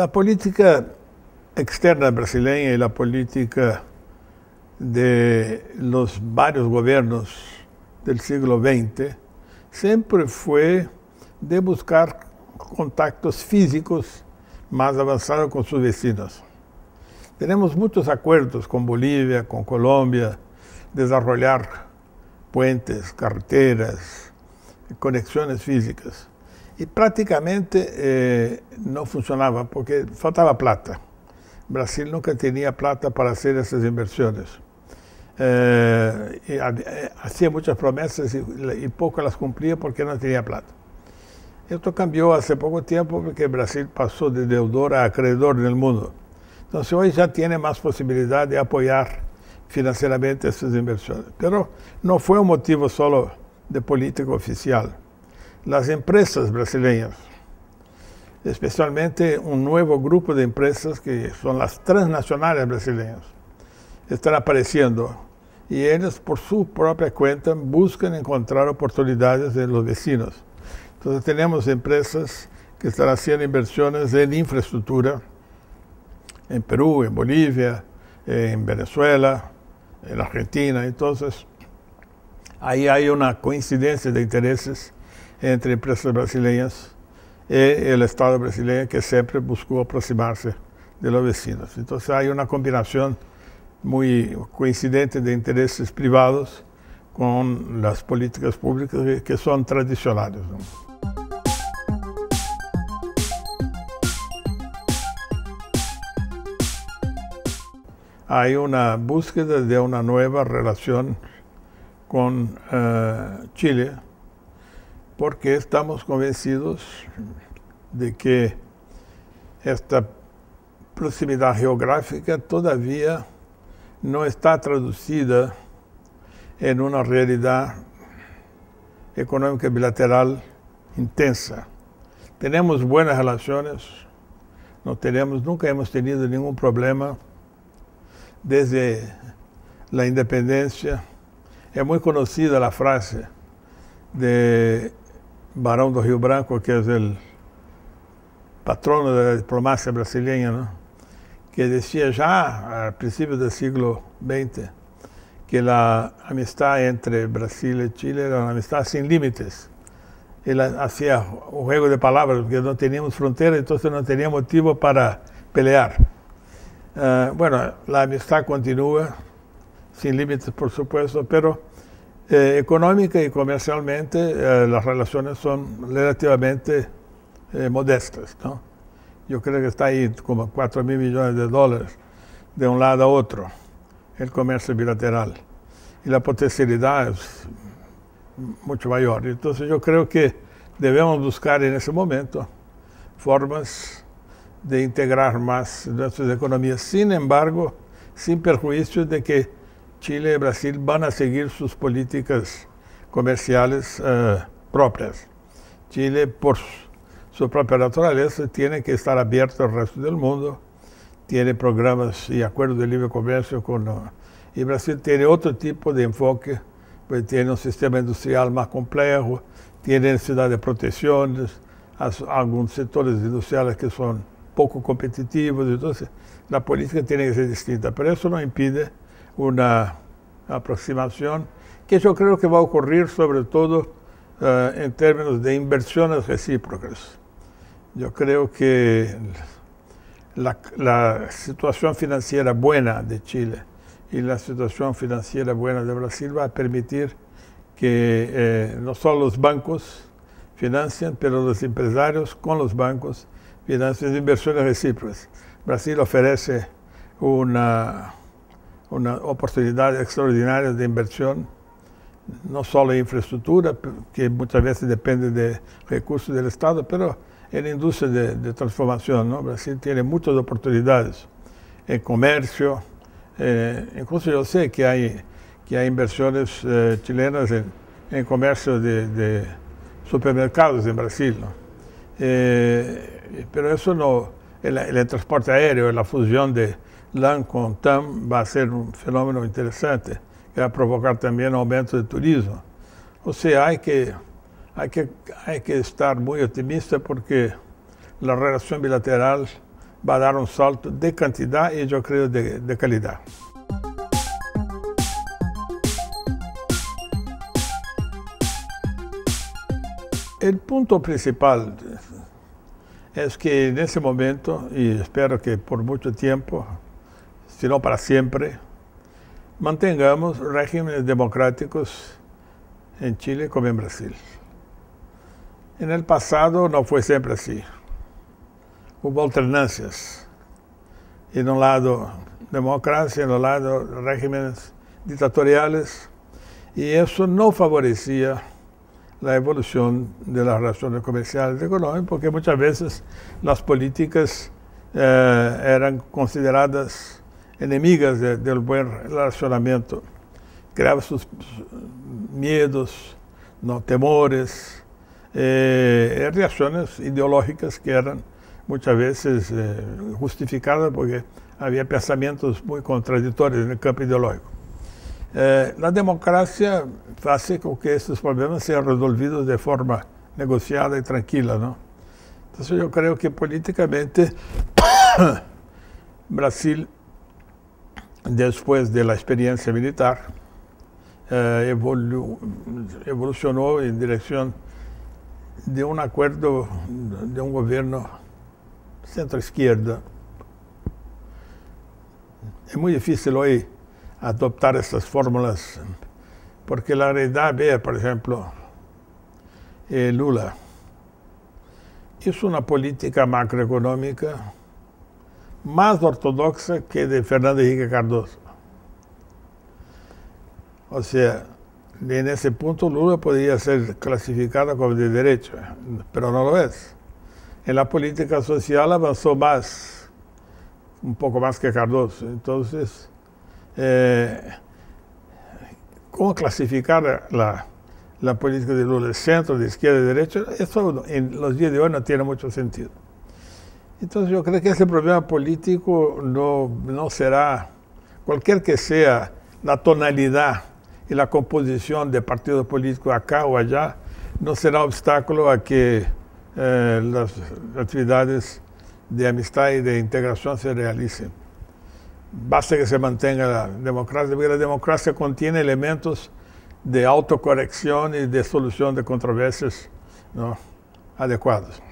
La política externa brasileña y la política de los varios gobiernos del siglo XX siempre fue de buscar contactos físicos más avanzados con sus vecinos. Tenemos muchos acuerdos con Bolivia, con Colombia, desarrollar puentes, carreteras, conexiones físicas y prácticamente eh, no funcionaba porque faltaba plata. Brasil nunca tenía plata para hacer esas inversiones. Eh, eh, hacía muchas promesas y, y, poco las cumplía porque no tenía plata. Esto cambió hace poco tiempo porque Brasil pasó de deudor a acreedor del el mundo. Entonces hoy ya tiene más posibilidad de apoyar financieramente esas inversiones. Pero no fue un motivo solo de política oficial las empresas brasileñas, especialmente un nuevo grupo de empresas que son las transnacionales brasileñas, están apareciendo y ellos por su propia cuenta buscan encontrar oportunidades en los vecinos. Entonces tenemos empresas que están haciendo inversiones en infraestructura en Perú, en Bolivia, en Venezuela, en Argentina. Entonces ahí hay una coincidencia de intereses entre empresas brasileñas y el Estado brasileño que siempre buscó aproximarse de los vecinos. Entonces hay una combinación muy coincidente de intereses privados con las políticas públicas que son tradicionales. Hay una búsqueda de una nueva relación con eh, Chile, porque estamos convencidos de que esta proximidad geográfica todavía no está traducida en una realidad económica bilateral intensa. Tenemos buenas relaciones, no tenemos, nunca hemos tenido ningún problema desde la independencia. Es muy conocida la frase de Barón do Rio Branco, que es el patrono de la diplomacia brasileña, que decía ya a principios del siglo XX que la amistad entre Brasil y Chile era una amistad sin límites. Él hacía un juego de palabras, porque no teníamos frontera, entonces no tenía motivo para pelear. Eh, bueno, la amistad continúa, sin límites por supuesto, pero eh, económica y comercialmente eh, las relaciones son relativamente eh, modestas. ¿no? Yo creo que está ahí como 4 mil millones de dólares de un lado a otro, el comercio bilateral. Y la potencialidad es mucho mayor. Entonces yo creo que debemos buscar en ese momento formas de integrar más nuestras economías, sin embargo, sin perjuicio de que Chile y Brasil van a seguir sus políticas comerciales eh, propias. Chile, por su propia naturaleza, tiene que estar abierto al resto del mundo, tiene programas y acuerdos de libre comercio con... Eh, y Brasil tiene otro tipo de enfoque, pues tiene un sistema industrial más complejo, tiene necesidad de protecciones, algunos sectores industriales que son poco competitivos, entonces la política tiene que ser distinta, pero eso no impide una aproximación que yo creo que va a ocurrir sobre todo eh, en términos de inversiones recíprocas. Yo creo que la, situación financiera buena de Chile y la situación financiera buena de Brasil va a permitir que eh, no solo los bancos financien, pero los empresarios con los bancos financien inversiones recíprocas. Brasil ofrece una una oportunidad extraordinaria de inversión, no solo en infraestructura, que muchas veces depende de recursos del Estado, pero en la industria de, transformación. ¿no? Brasil tiene muchas oportunidades en comercio, eh, incluso yo sé que hay, que hay inversiones eh, chilenas en, comercio de, supermercados en Brasil, eh, pero eso no, el, el, transporte aéreo, la fusión de Tam va a ser un fenómeno interesante, que va a provocar también aumento de turismo. O sea, hay que, hay que, hay que estar muy optimista porque la relación bilateral va a dar un salto de cantidad y yo creo de, de calidad. El punto principal es que en ese momento, y espero que por mucho tiempo, sino para siempre, mantengamos regímenes democráticos en Chile como en Brasil. En el pasado no fue siempre así. Hubo alternancias. En un lado democracia, en otro lado regímenes dictatoriales, y eso no favorecía la evolución de las relaciones comerciales de Colombia, porque muchas veces las políticas eh, eran consideradas enemigas del buen relacionamiento. Creaba sus miedos, no, temores, eh, reacciones ideológicas que eran muchas veces eh, justificadas porque había pensamientos muy contradictorios en el campo ideológico. Eh, la democracia hace con que estos problemas sean resolvidos de forma negociada y tranquila. Entonces yo creo que políticamente Brasil después de la militar, eh, evolu evolucionó en dirección de um acordo de um governo centro-izquierda. é muito difícil hoje adoptar estas fórmulas, porque a realidade é por exemplo eh, Lula. Lula hizo uma política macroeconômica más ortodoxa que de Fernando Henrique Cardoso. O sea, en ese punto Lula podría ser clasificada como de derecha, pero no lo es. En la política social avanzó más, un poco más que Cardoso. Entonces, eh, ¿cómo clasificar la, la política de Lula, centro, de izquierda, de derecha? Eso en los días de hoy no tiene mucho sentido. Entonces yo creo que ese problema político no, será, cualquier que sea la tonalidad y la composición de partidos políticos acá o allá, no será obstáculo a que eh, las actividades de amistad y de integración se realicen. Basta que se mantenga la democracia, porque la democracia contiene elementos de autocorrección y de solución de controversias ¿no? adecuados.